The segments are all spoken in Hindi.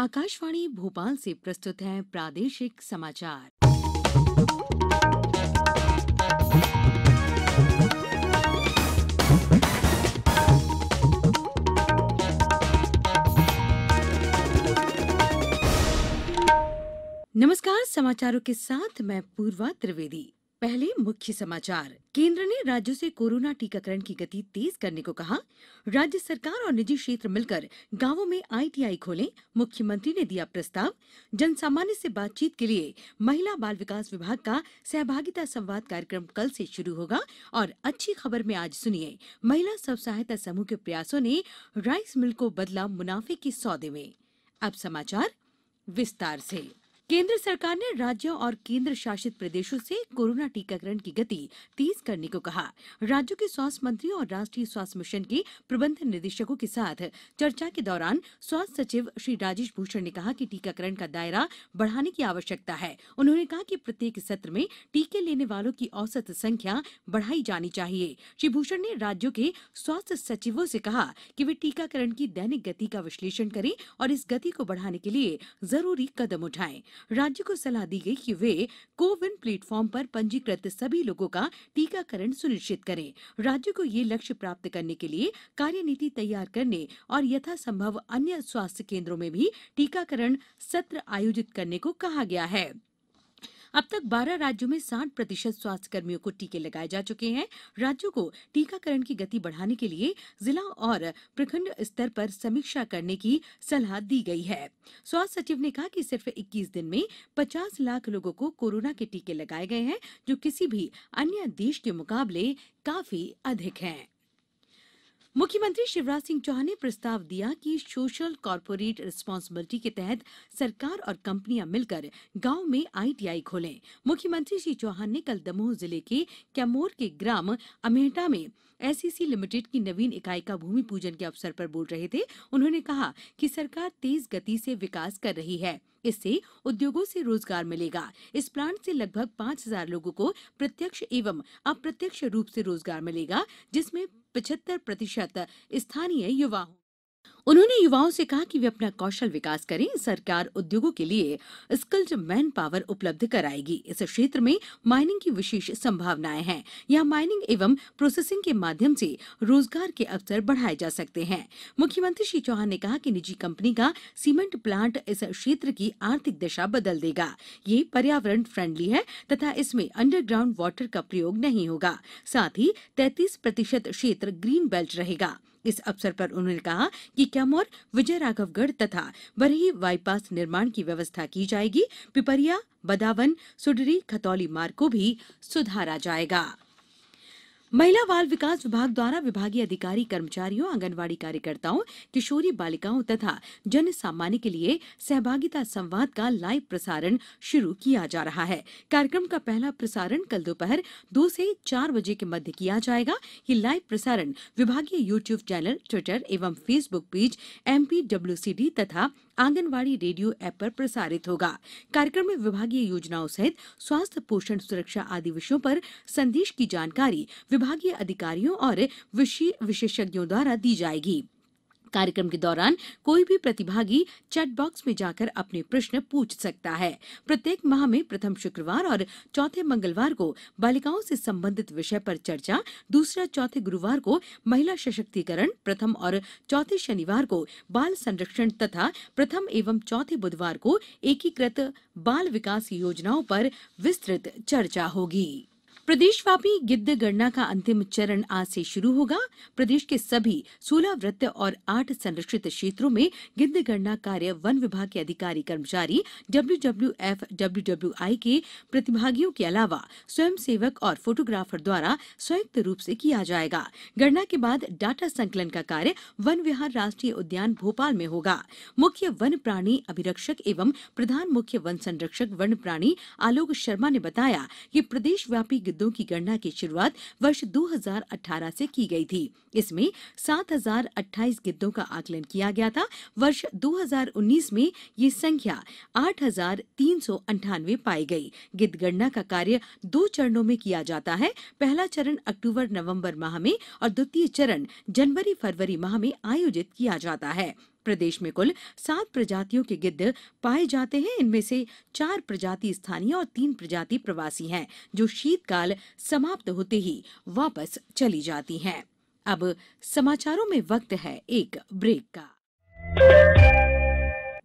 आकाशवाणी भोपाल से प्रस्तुत है प्रादेशिक समाचार नमस्कार समाचारों के साथ मैं पूर्वा त्रिवेदी पहले मुख्य समाचार केंद्र ने राज्यों से कोरोना टीकाकरण की गति तेज करने को कहा राज्य सरकार और निजी क्षेत्र मिलकर गांवों में आईटीआई खोलें मुख्यमंत्री ने दिया प्रस्ताव जनसामान्य से बातचीत के लिए महिला बाल विकास विभाग का सहभागिता संवाद कार्यक्रम कल से शुरू होगा और अच्छी खबर में आज सुनिए महिला स्व सहायता समूह के प्रयासों ने राइस मिल को बदला मुनाफे के सौदे में अब समाचार विस्तार ऐसी केंद्र सरकार ने राज्यों और केंद्र शासित प्रदेशों से कोरोना टीकाकरण की गति तेज करने को कहा राज्यों के स्वास्थ्य मंत्री और राष्ट्रीय स्वास्थ्य मिशन के प्रबंध निदेशकों के साथ चर्चा के दौरान स्वास्थ्य सचिव श्री राजेश भूषण ने कहा कि टीकाकरण का दायरा बढ़ाने की आवश्यकता है उन्होंने कहा कि प्रत्येक सत्र में टीके लेने वालों की औसत संख्या बढ़ाई जानी चाहिए श्री भूषण ने राज्यों के स्वास्थ्य सचिवों से कहा कि वे टीकाकरण की दैनिक गति का विश्लेषण करें और इस गति को बढ़ाने के लिए जरूरी कदम उठाएं राज्य को सलाह दी गई कि वे को विन प्लेटफॉर्म पर पंजीकृत सभी लोगों का टीकाकरण सुनिश्चित करें राज्य को ये लक्ष्य प्राप्त करने के लिए कार्यनीति तैयार करने और यथासंभव अन्य स्वास्थ्य केंद्रों में भी टीकाकरण सत्र आयोजित करने को कहा गया है अब तक 12 राज्यों में 60 प्रतिशत स्वास्थ्य कर्मियों को टीके लगाए जा चुके हैं राज्यों को टीकाकरण की गति बढ़ाने के लिए जिला और प्रखंड स्तर पर समीक्षा करने की सलाह दी गई है स्वास्थ्य सचिव ने कहा कि सिर्फ 21 दिन में 50 लाख लोगों को कोरोना के टीके लगाए गए हैं जो किसी भी अन्य देश के मुकाबले काफी अधिक है मुख्यमंत्री शिवराज सिंह चौहान ने प्रस्ताव दिया कि सोशल कॉर्पोरेट रिस्पांसिबिलिटी के तहत सरकार और कंपनियां मिलकर गांव में आईटीआई खोलें मुख्यमंत्री श्री चौहान ने कल दमोह जिले के कैमोर के ग्राम अमेहटा में एसीसी लिमिटेड की नवीन इकाई का भूमि पूजन के अवसर पर बोल रहे थे उन्होंने कहा कि सरकार तेज गति से विकास कर रही है इससे उद्योगों से रोजगार मिलेगा इस प्लांट से लगभग पांच हजार लोगों को प्रत्यक्ष एवं अप्रत्यक्ष रूप से रोजगार मिलेगा जिसमें पिछहत्तर प्रतिशत स्थानीय युवा हों उन्होंने युवाओं से कहा कि वे अपना कौशल विकास करें सरकार उद्योगों के लिए स्किल्ड मैन पावर उपलब्ध कराएगी इस क्षेत्र में माइनिंग की विशेष संभावनाएं हैं यहाँ माइनिंग एवं प्रोसेसिंग के माध्यम से रोजगार के अवसर बढ़ाए जा सकते हैं मुख्यमंत्री श्री चौहान ने कहा कि निजी कंपनी का सीमेंट प्लांट इस क्षेत्र की आर्थिक दिशा बदल देगा ये पर्यावरण फ्रेंडली है तथा इसमें अंडरग्राउंड वाटर का प्रयोग नहीं होगा साथ ही तैतीस प्रतिशत क्षेत्र ग्रीन बेल्ट रहेगा इस अवसर पर उन्होंने कहा कि कैमोर विजय राघवगढ़ तथा बरही बाईपास निर्माण की व्यवस्था की जाएगी पिपरिया बदावन सुडरी खतौली मार्ग को भी सुधारा जाएगा महिला बाल विकास विभाग द्वारा विभागीय अधिकारी कर्मचारियों आंगनवाड़ी कार्यकर्ताओं किशोरी बालिकाओं तथा जन सामान्य के लिए सहभागिता संवाद का लाइव प्रसारण शुरू किया जा रहा है कार्यक्रम का पहला प्रसारण कल दोपहर दो से चार बजे के मध्य किया जाएगा ये लाइव प्रसारण विभागीय यूट्यूब चैनल ट्विटर एवं फेसबुक पेज एमपीडब्ल्यूसीडी तथा आंगनवाड़ी रेडियो ऐप पर प्रसारित होगा कार्यक्रम में विभागीय योजनाओं सहित स्वास्थ्य पोषण सुरक्षा आदि विषयों पर संदेश की जानकारी विभागीय अधिकारियों और विशेषज्ञों द्वारा दी जाएगी कार्यक्रम के दौरान कोई भी प्रतिभागी चैट बॉक्स में जाकर अपने प्रश्न पूछ सकता है प्रत्येक माह में प्रथम शुक्रवार और चौथे मंगलवार को बालिकाओं से संबंधित विषय पर चर्चा दूसरा चौथे गुरुवार को महिला सशक्तिकरण प्रथम और चौथे शनिवार को बाल संरक्षण तथा प्रथम एवं चौथे बुधवार को एकीकृत बाल विकास योजनाओं पर विस्तृत चर्चा होगी प्रदेशव्यापी गिद्ध गणना का अंतिम चरण आज से शुरू होगा प्रदेश के सभी सोलह वृत्त और आठ संरक्षित क्षेत्रों में गिद्ध गणना कार्य वन विभाग के अधिकारी कर्मचारी डब्ल्यूडब्ल्यूएफ डब्ल्यूडब्ल्यूआई के प्रतिभागियों के अलावा स्वयंसेवक और फोटोग्राफर द्वारा संयुक्त रूप से किया जाएगा गणना के बाद डाटा संकलन का कार्य वन विहार राष्ट्रीय उद्यान भोपाल में होगा मुख्य वन प्राणी अभिरक्षक एवं प्रधान मुख्य वन संरक्षक वन प्राणी आलोक शर्मा ने बताया कि प्रदेशव्यापी गिद्ध मतों की गणना की शुरुआत वर्ष 2018 से की गई थी इसमें सात हजार का आकलन किया गया था वर्ष 2019 में ये संख्या आठ हजार तीन सौ अंठानवे पाई गई गिद्ध गणना का कार्य दो चरणों में किया जाता है पहला चरण अक्टूबर नवंबर माह में और द्वितीय चरण जनवरी फरवरी माह में आयोजित किया जाता है प्रदेश में कुल सात प्रजातियों के गिद्ध पाए जाते हैं इनमें से चार प्रजाति स्थानीय और तीन प्रजाति प्रवासी हैं जो शीतकाल समाप्त होते ही वापस चली जाती हैं अब समाचारों में वक्त है एक ब्रेक का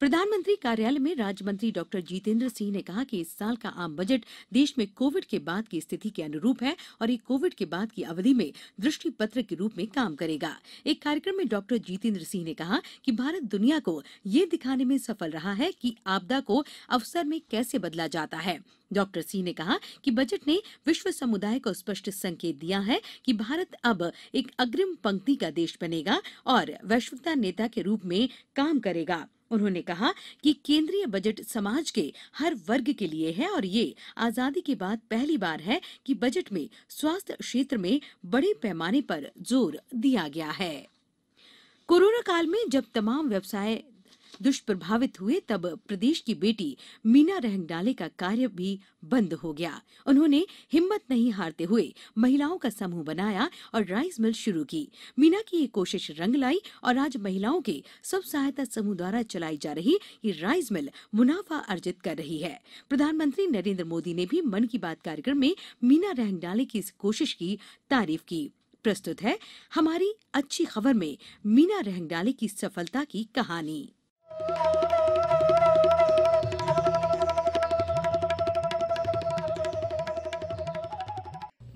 प्रधानमंत्री कार्यालय में राज्य मंत्री डॉक्टर जितेंद्र सिंह ने कहा कि इस साल का आम बजट देश में कोविड के बाद की स्थिति के अनुरूप है और ये कोविड के बाद की अवधि में दृष्टि पत्र के रूप में काम करेगा एक कार्यक्रम में डॉक्टर जितेंद्र सिंह ने कहा कि भारत दुनिया को ये दिखाने में सफल रहा है कि आपदा को अवसर में कैसे बदला जाता है डॉक्टर सिंह ने कहा कि बजट ने विश्व समुदाय को स्पष्ट संकेत दिया है कि भारत अब एक अग्रिम पंक्ति का देश बनेगा और वैश्विकता नेता के रूप में काम करेगा उन्होंने कहा कि केंद्रीय बजट समाज के हर वर्ग के लिए है और ये आजादी के बाद पहली बार है कि बजट में स्वास्थ्य क्षेत्र में बड़े पैमाने पर जोर दिया गया है कोरोना काल में जब तमाम व्यवसाय दुष्प्रभावित हुए तब प्रदेश की बेटी मीना रहंगडाले का कार्य भी बंद हो गया उन्होंने हिम्मत नहीं हारते हुए महिलाओं का समूह बनाया और राइस मिल शुरू की मीना की ये कोशिश रंग लाई और आज महिलाओं के स्व सहायता समूह द्वारा चलाई जा रही ये राइस मिल मुनाफा अर्जित कर रही है प्रधानमंत्री नरेंद्र मोदी ने भी मन की बात कार्यक्रम में मीना रहंगडाले की इस कोशिश की तारीफ की प्रस्तुत है हमारी अच्छी खबर में मीना रहंगडाले की सफलता की कहानी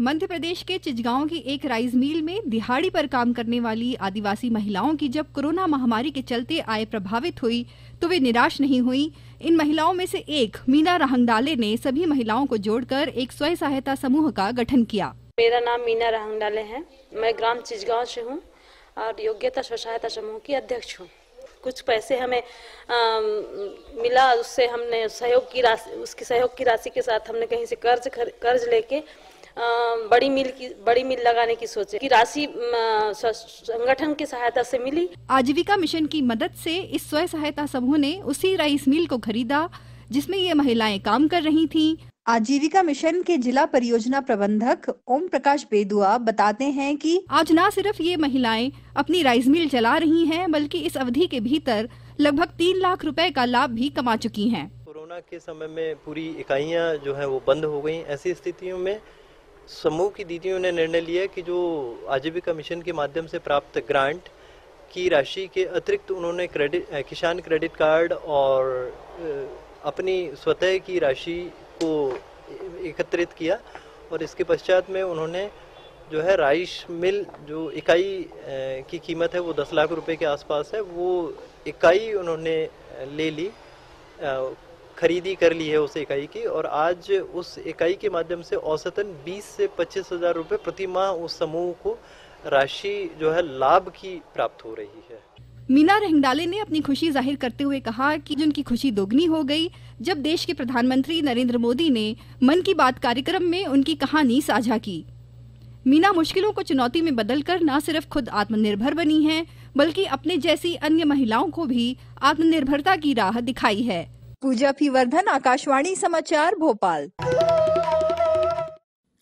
मध्य प्रदेश के चिचगांव की एक राइस मिल में दिहाड़ी पर काम करने वाली आदिवासी महिलाओं की जब कोरोना महामारी के चलते आय प्रभावित हुई तो वे निराश नहीं हुई इन महिलाओं में से एक मीना रहंगडाले ने सभी महिलाओं को जोड़कर एक स्वयं सहायता समूह का गठन किया मेरा नाम मीना रहंगडाले है मैं ग्राम चिचगांव से हूँ और योग्यता स्व सहायता समूह की अध्यक्ष हूँ कुछ पैसे हमें आ, मिला उससे हमने सहयोग की राशि उसकी सहयोग की राशि के साथ हमने कहीं से कर्ज कर्ज लेके बड़ी मिल की बड़ी मिल लगाने की सोचे की राशि संगठन की सहायता से मिली आजीविका मिशन की मदद से इस स्वयं सहायता समूह ने उसी राइस मिल को खरीदा जिसमें ये महिलाएं काम कर रही थीं आजीविका मिशन के जिला परियोजना प्रबंधक ओम प्रकाश बेदुआ बताते हैं कि आज ना सिर्फ ये महिलाएं अपनी राइस मिल चला रही हैं बल्कि इस अवधि के भीतर लगभग तीन लाख रुपए का लाभ भी कमा चुकी हैं। कोरोना के समय में पूरी इकाइयां जो है वो बंद हो गई ऐसी स्थितियों में समूह की दीदियों ने निर्णय लिया की जो आजीविका मिशन के माध्यम से प्राप्त ग्रांट की राशि के अतिरिक्त उन्होंने क्रेडिट किसान क्रेडिट कार्ड और अपनी स्वतः की राशि को एकत्रित किया और इसके पश्चात में उन्होंने जो है राइस मिल जो इकाई की कीमत है वो दस लाख रुपए के आसपास है वो इकाई उन्होंने ले ली खरीदी कर ली है उस इकाई की और आज उस इकाई के माध्यम से औसतन 20 से पच्चीस हज़ार रुपये प्रति माह उस समूह को राशि जो है लाभ की प्राप्त हो रही है मीना रहिंगडाले ने अपनी खुशी जाहिर करते हुए कहा कि उनकी खुशी दोगुनी हो गई जब देश के प्रधानमंत्री नरेंद्र मोदी ने मन की बात कार्यक्रम में उनकी कहानी साझा की मीना मुश्किलों को चुनौती में बदलकर न सिर्फ खुद आत्मनिर्भर बनी हैं बल्कि अपने जैसी अन्य महिलाओं को भी आत्मनिर्भरता की राह दिखाई है पूजा फीवर्धन आकाशवाणी समाचार भोपाल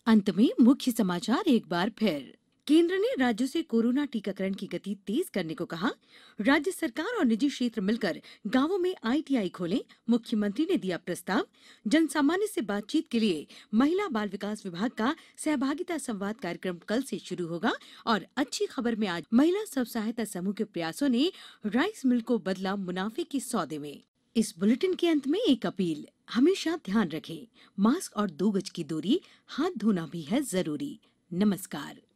अंत में मुख्य समाचार एक बार फिर केंद्र ने राज्यों से कोरोना टीकाकरण की गति तेज करने को कहा राज्य सरकार और निजी क्षेत्र मिलकर गांवों में आईटीआई खोलें मुख्यमंत्री ने दिया प्रस्ताव जनसामान्य से बातचीत के लिए महिला बाल विकास विभाग का सहभागिता संवाद कार्यक्रम कल से शुरू होगा और अच्छी खबर में आज महिला स्व सहायता समूह के प्रयासों ने राइस मिल को बदला मुनाफे के सौदे में इस बुलेटिन के अंत में एक अपील हमेशा ध्यान रखें मास्क और दो गज की दूरी हाथ धोना भी है जरूरी नमस्कार